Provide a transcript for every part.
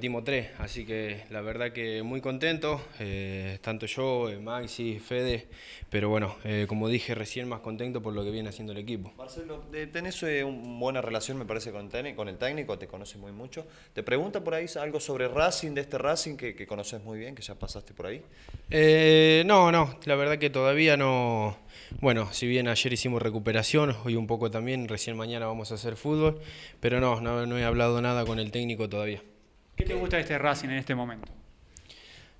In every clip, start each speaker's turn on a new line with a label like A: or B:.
A: Dimos así que la verdad que muy contento, eh, tanto yo, eh, Maxi, Fede, pero bueno, eh, como dije recién, más contento por lo que viene haciendo el equipo.
B: Marcelo, tenés una buena relación, me parece, con, el técnico, te conoces muy mucho. ¿Te pregunta por ahí algo sobre Racing, de este Racing que, conoces muy bien, que ya pasaste por ahí?
A: no, no, la verdad que todavía no. Bueno, si bien ayer hicimos recuperación, hoy un poco también, recién mañana vamos a hacer fútbol, pero no, no he hablado nada con el técnico todavía. ¿Qué te gusta de este Racing en este momento?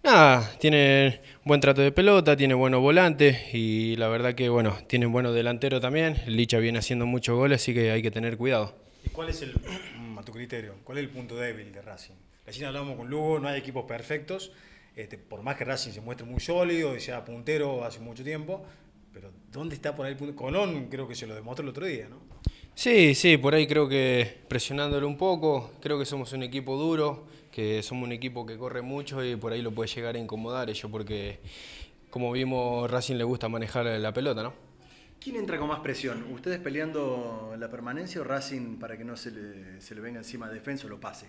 A: Nada, tiene buen trato de pelota, tiene buenos volantes y la verdad que bueno, tiene buenos delanteros también. Licha viene haciendo muchos goles, así que hay que tener cuidado.
B: ¿Y cuál es el, mm, a tu criterio, cuál es el punto débil de Racing? Recién hablamos con Lugo, no hay equipos perfectos. Este, por más que Racing se muestre muy sólido y sea puntero hace mucho tiempo, pero ¿dónde está por ahí el punto? Colón creo que se lo demostró el otro día, ¿no?
A: Sí, sí, por ahí creo que presionándolo un poco, creo que somos un equipo duro, que somos un equipo que corre mucho y por ahí lo puede llegar a incomodar Eso porque como vimos Racing le gusta manejar la pelota, ¿no?
B: ¿Quién entra con más presión? ¿Ustedes peleando la permanencia o Racing para que no se le, venga encima de defensa o lo pase?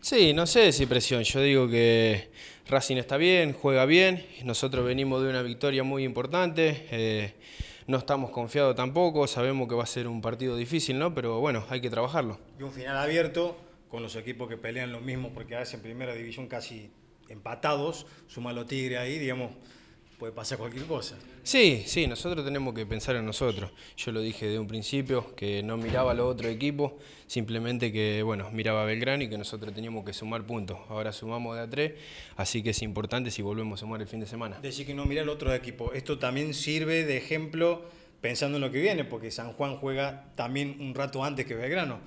A: Sí, no sé si presión. Yo digo que Racing está bien, juega bien. Nosotros venimos de una victoria muy importante. Eh, no estamos confiados tampoco, sabemos que va a ser un partido difícil, ¿no? Pero bueno, hay que trabajarlo.
B: Y un final abierto con los equipos que pelean lo mismo, porque a en primera división casi empatados, suma malo Tigre ahí, digamos, puede
A: pasar cualquier cosa. Sí, sí, nosotros tenemos que pensar en nosotros. Yo lo dije de un principio, que no miraba a los otros equipos, simplemente que, bueno, miraba a Belgrano y que nosotros teníamos que sumar puntos. Ahora sumamos de a tres, así que es importante si volvemos a sumar el fin de semana. Decir que no mira al otro equipo. Esto también sirve de ejemplo pensando en lo que viene, porque San Juan juega
B: también un rato antes que Belgrano.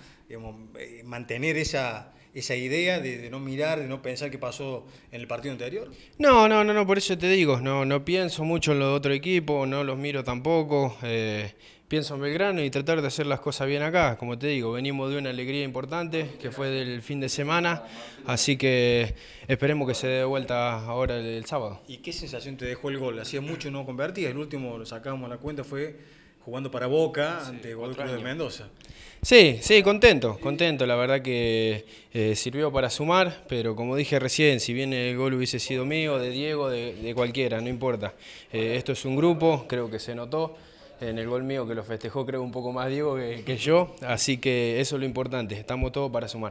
B: Eh, mantener esa, esa idea de, no mirar, de no pensar qué pasó en el partido anterior?
A: No, no, no, no, por eso te digo, no, no pienso mucho en los otro equipo, no los miro tampoco. Eh, pienso en Belgrano y tratar de hacer las cosas bien acá. Como te digo, venimos de una alegría importante que fue del fin de semana, así que esperemos que se dé vuelta ahora el, sábado. ¿Y qué sensación te dejó el gol?
B: Hacía mucho no convertía, el último lo sacamos a la cuenta fue jugando para Boca ante Godoy Cruz de Mendoza.
A: Sí, sí, contento, contento. La verdad que eh, sirvió para sumar, pero como dije recién, si bien el gol hubiese sido mío, de Diego, de, cualquiera, no importa. Eh, esto es un grupo, creo que se notó en el gol mío que lo festejó creo un poco más Diego que yo, así que eso es lo importante, estamos todos para sumar.